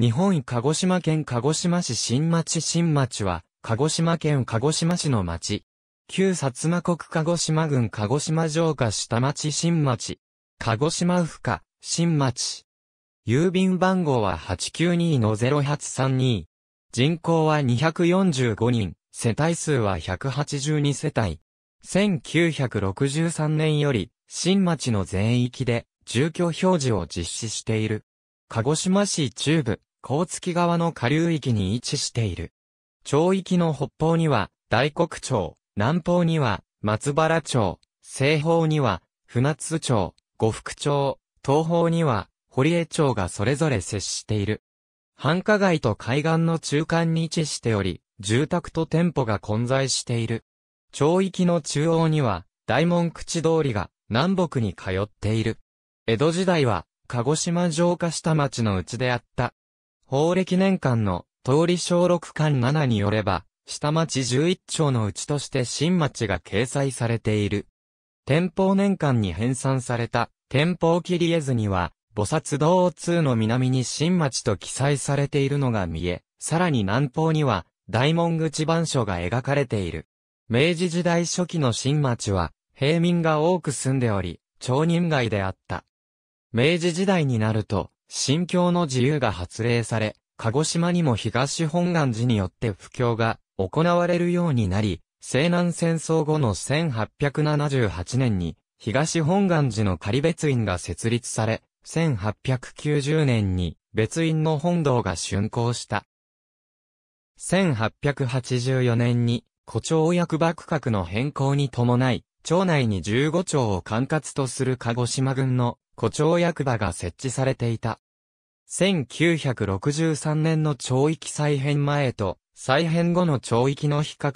日本鹿児島県鹿児島市新町新町は、鹿児島県鹿児島市の町。旧薩摩国鹿児島郡鹿児島城下下町新町。鹿児島府下、新町。郵便番号は892-0832。人口は245人、世帯数は182世帯。1963年より、新町の全域で、住居表示を実施している。鹿児島市中部、甲月川の下流域に位置している。町域の北方には大黒町、南方には松原町、西方には船津町、呉福町、東方には堀江町がそれぞれ接している。繁華街と海岸の中間に位置しており、住宅と店舗が混在している。町域の中央には大門口通りが南北に通っている。江戸時代は鹿児島城下下町のうちであった法暦年間の通り小6巻7によれば、下町11町のうちとして新町が掲載されている。天保年間に編纂された天保切り絵図には、菩薩道2の南に新町と記載されているのが見え、さらに南方には大門口番所が描かれている。明治時代初期の新町は、平民が多く住んでおり、町人街であった。明治時代になると、心教の自由が発令され、鹿児島にも東本願寺によって布教が行われるようになり、西南戦争後の1878年に、東本願寺の仮別院が設立され、1890年に別院の本堂が竣工した。1884年に、古町役幕閣の変更に伴い、町内に15町を管轄とする鹿児島軍の古町役場が設置されていた。1963年の町域再編前と、再編後の町域の比較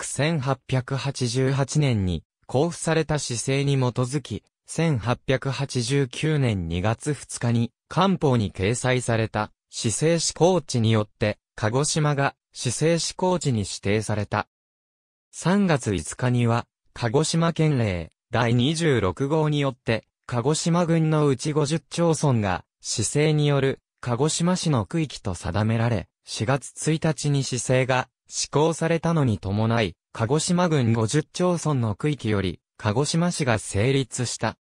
1888年に交付された姿勢に基づき、1889年2月2日に官報に掲載された市政施行地によって、鹿児島が市政施行地に指定された。3月5日には、鹿児島県令第26号によって、鹿児島郡のうち50町村が、市政による、鹿児島市の区域と定められ、4月1日に市政が施行されたのに伴い、鹿児島郡50町村の区域より、鹿児島市が成立した。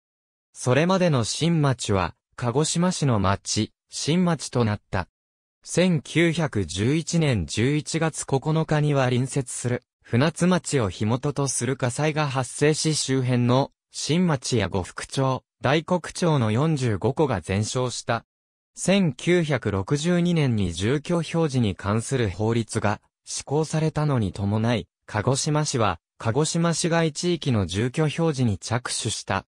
それまでの新町は、鹿児島市の町、新町となった。1911年11月9日には隣接する、船津町を火元とする火災が発生し周辺の、新町や呉服町、大国町の45戸が全焼した。1962年に住居表示に関する法律が施行されたのに伴い、鹿児島市は、鹿児島市街地域の住居表示に着手した。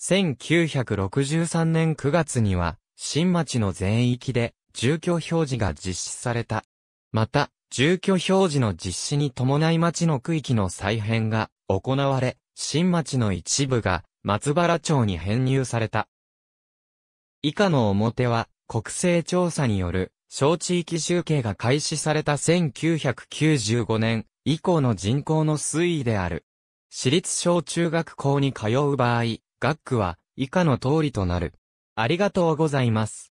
1963年9月には、新町の全域で住居表示が実施された。また、住居表示の実施に伴い町の区域の再編が行われ、新町の一部が松原町に編入された。以下の表は、国勢調査による、小地域集計が開始された1995年以降の人口の推移である。私立小中学校に通う場合、学区は以下の通りとなる。ありがとうございます。